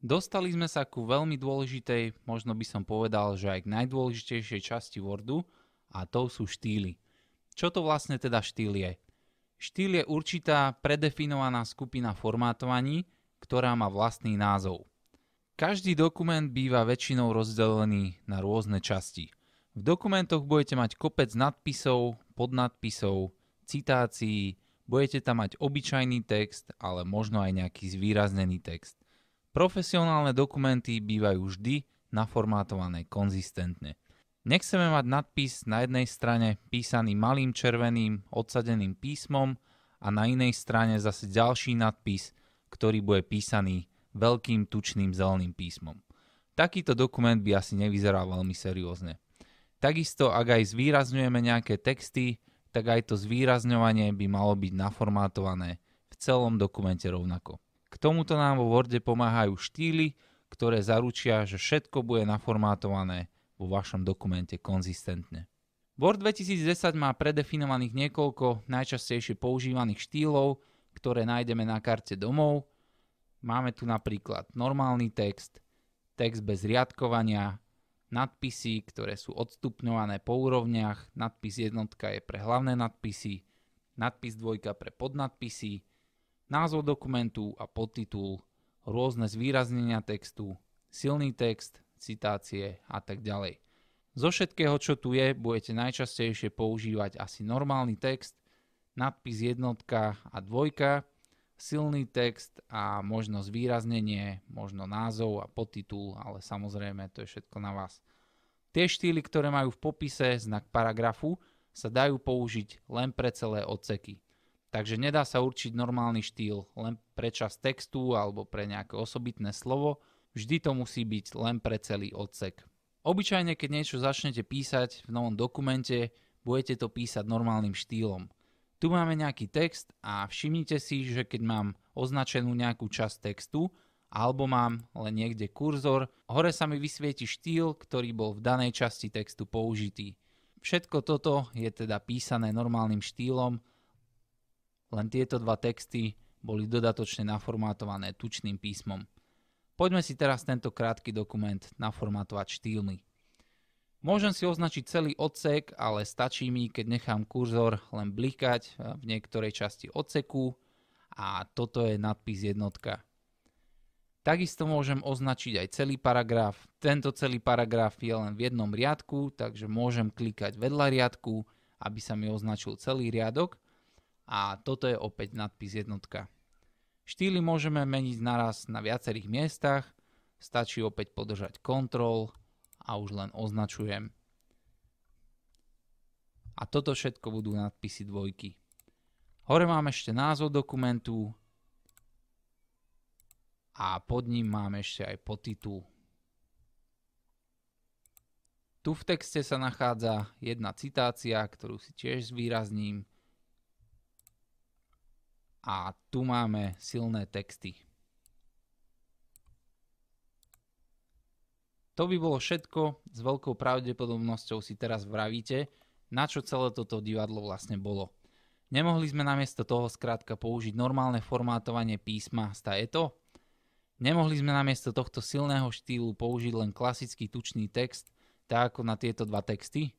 Dostali sme sa ku veľmi dôležitej, možno by som povedal, že aj k najdôležitejšej časti Wordu a to sú štýly. Čo to vlastne teda štýl je? Štýl je určitá predefinovaná skupina formátovaní, ktorá má vlastný názov. Každý dokument býva väčšinou rozdelený na rôzne časti. V dokumentoch budete mať kopec nadpisov, podnadpisov, citácií, budete tam mať obyčajný text, ale možno aj nejaký zvýraznený text. Profesionálne dokumenty bývajú vždy naformátované konzistentne. Nechceme mať nadpis na jednej strane písaný malým červeným odsadeným písmom a na inej strane zase ďalší nadpis, ktorý bude písaný veľkým tučným zeleným písmom. Takýto dokument by asi nevyzeral veľmi seriózne. Takisto, ak aj zvýrazňujeme nejaké texty, tak aj to zvýrazňovanie by malo byť naformátované v celom dokumente rovnako. K tomuto nám vo Worde pomáhajú štýly, ktoré zaručia, že všetko bude naformátované vo vašom dokumente konzistentne. Word 2010 má predefinovaných niekoľko najčastejšie používaných štýlov, ktoré nájdeme na karte domov. Máme tu napríklad normálny text, text bez riadkovania, nadpisy, ktoré sú odstupňované po úrovniach, nadpis jednotka je pre hlavné nadpisy, nadpis dvojka pre podnadpisy, názov dokumentu a podtitul, rôzne zvýraznenia textu, silný text, citácie a tak ďalej. Zo všetkého, čo tu je, budete najčastejšie používať asi normálny text, nadpis jednotka a dvojka, silný text a možno zvýraznenie, možno názov a podtitul, ale samozrejme to je všetko na vás. Tie štýly, ktoré majú v popise znak paragrafu, sa dajú použiť len pre celé odseky. Takže nedá sa určiť normálny štýl len pre čas textu alebo pre nejaké osobitné slovo, vždy to musí byť len pre celý odsek. Obyčajne, keď niečo začnete písať v novom dokumente, budete to písať normálnym štýlom. Tu máme nejaký text a všimnite si, že keď mám označenú nejakú časť textu, alebo mám len niekde kurzor, hore sa mi vysvieti štýl, ktorý bol v danej časti textu použitý. Všetko toto je teda písané normálnym štýlom, len tieto dva texty boli dodatočne naformátované tučným písmom. Poďme si teraz tento krátky dokument naformátovať štýlmi. Môžem si označiť celý odsek, ale stačí mi, keď nechám kurzor len blikať v niektorej časti odseku a toto je nadpis jednotka. Takisto môžem označiť aj celý paragraf. Tento celý paragraf je len v jednom riadku, takže môžem klikať vedľa riadku, aby sa mi označil celý riadok a toto je opäť nadpis jednotka. Štýly môžeme meniť naraz na viacerých miestach, stačí opäť podržať Ctrl a už len označujem. A toto všetko budú nadpisy dvojky. Hore máme ešte názov dokumentu a pod ním máme ešte aj podtitul. Tu v texte sa nachádza jedna citácia, ktorú si tiež zvýrazním, a tu máme silné texty. To by bolo všetko, s veľkou pravdepodobnosťou si teraz vravíte, na čo celé toto divadlo vlastne bolo. Nemohli sme namiesto toho skrátka použiť normálne formátovanie písma sta eto? Nemohli sme namiesto tohto silného štýlu použiť len klasický tučný text, tak ako na tieto dva texty?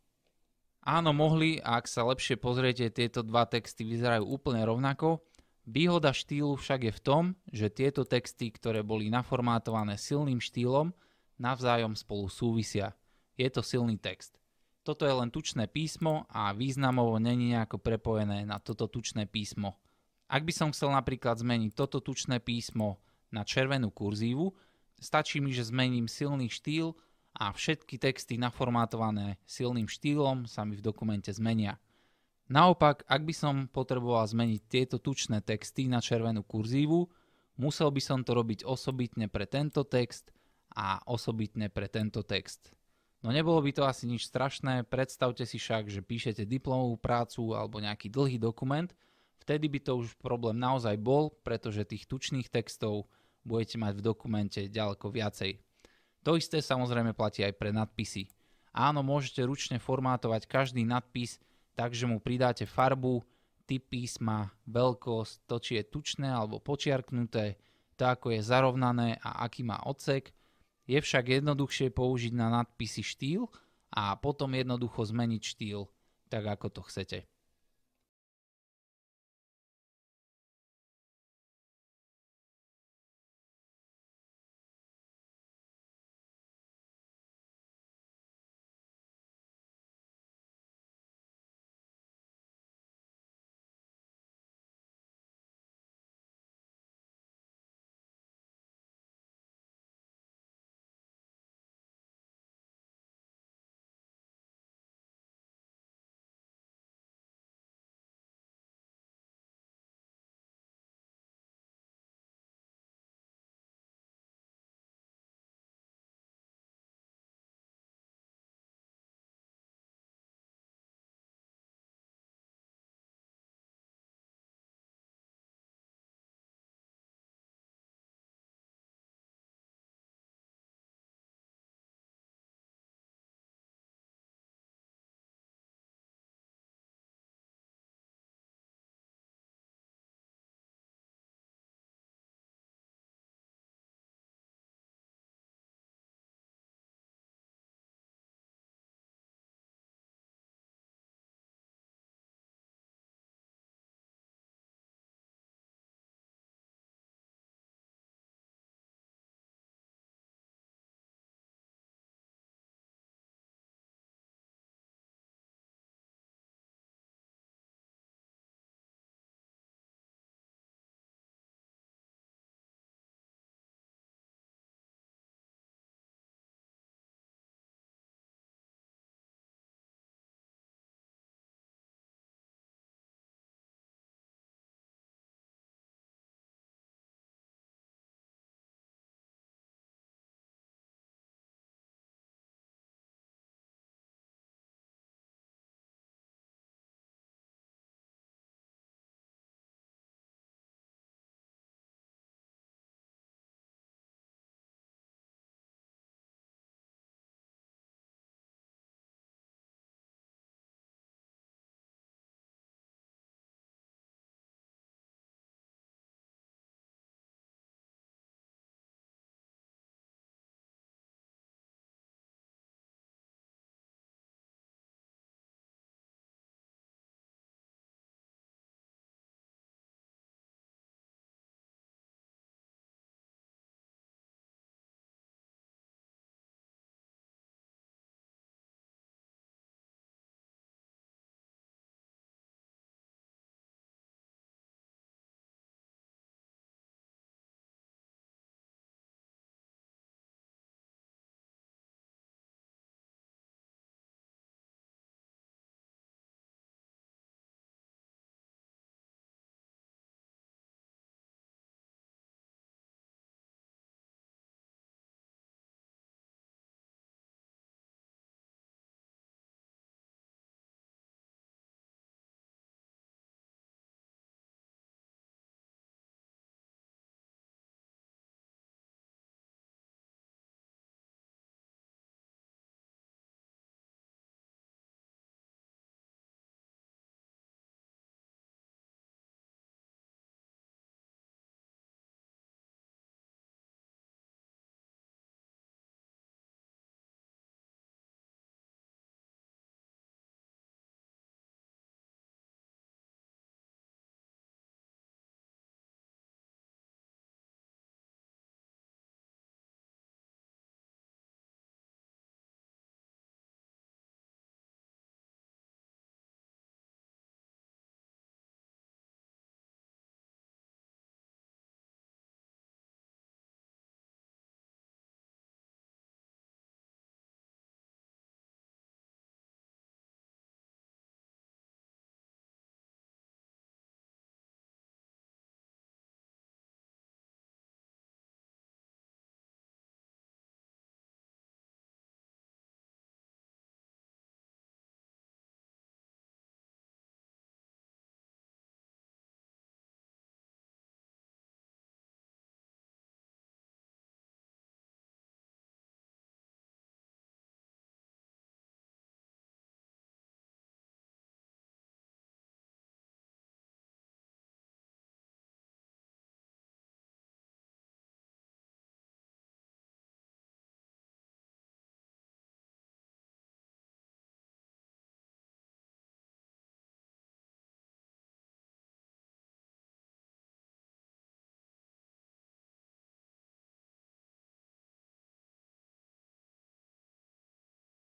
Áno, mohli a ak sa lepšie pozriete, tieto dva texty vyzerajú úplne rovnako, Výhoda štýlu však je v tom, že tieto texty, ktoré boli naformátované silným štýlom, navzájom spolu súvisia. Je to silný text. Toto je len tučné písmo a významovo není nejako prepojené na toto tučné písmo. Ak by som chcel napríklad zmeniť toto tučné písmo na červenú kurzívu, stačí mi, že zmením silný štýl a všetky texty naformátované silným štýlom sa mi v dokumente zmenia. Naopak, ak by som potreboval zmeniť tieto tučné texty na červenú kurzívu, musel by som to robiť osobitne pre tento text a osobitne pre tento text. No nebolo by to asi nič strašné, predstavte si však, že píšete diplomovú prácu alebo nejaký dlhý dokument, vtedy by to už problém naozaj bol, pretože tých tučných textov budete mať v dokumente ďaleko viacej. To isté samozrejme platí aj pre nadpisy. Áno, môžete ručne formátovať každý nadpis takže mu pridáte farbu, typ písma, veľkosť, to či je tučné alebo počiarknuté, to ako je zarovnané a aký má odsek. Je však jednoduchšie použiť na nadpisy štýl a potom jednoducho zmeniť štýl tak ako to chcete.